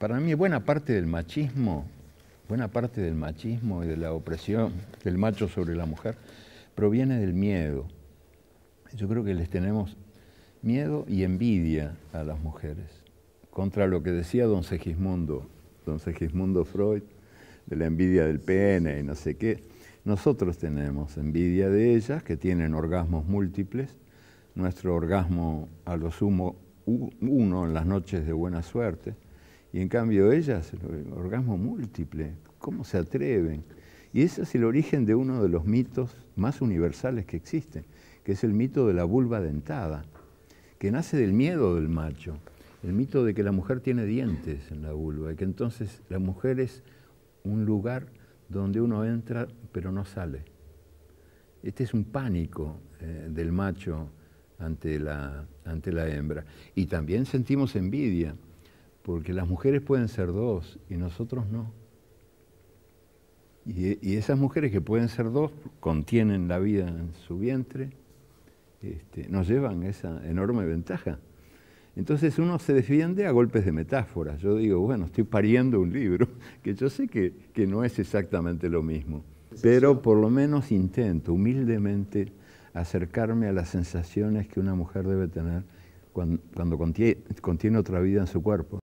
para mí buena parte del machismo, buena parte del machismo y de la opresión del macho sobre la mujer proviene del miedo. Yo creo que les tenemos miedo y envidia a las mujeres, contra lo que decía don Segismundo, don Segismundo Freud, de la envidia del pene y no sé qué. Nosotros tenemos envidia de ellas, que tienen orgasmos múltiples, nuestro orgasmo a lo sumo uno en las noches de buena suerte, y en cambio ellas, orgasmo múltiple, ¿cómo se atreven? Y ese es el origen de uno de los mitos más universales que existen, que es el mito de la vulva dentada, que nace del miedo del macho, el mito de que la mujer tiene dientes en la vulva y que entonces la mujer es un lugar donde uno entra pero no sale. Este es un pánico eh, del macho ante la, ante la hembra. Y también sentimos envidia porque las mujeres pueden ser dos y nosotros no. Y, esas mujeres que pueden ser dos, contienen la vida en su vientre, este, nos llevan esa enorme ventaja. Entonces uno se defiende a golpes de metáforas. Yo digo, bueno, estoy pariendo un libro, que yo sé que, no es exactamente lo mismo, pero por lo menos intento humildemente acercarme a las sensaciones que una mujer debe tener cuando, contiene, otra vida en su cuerpo.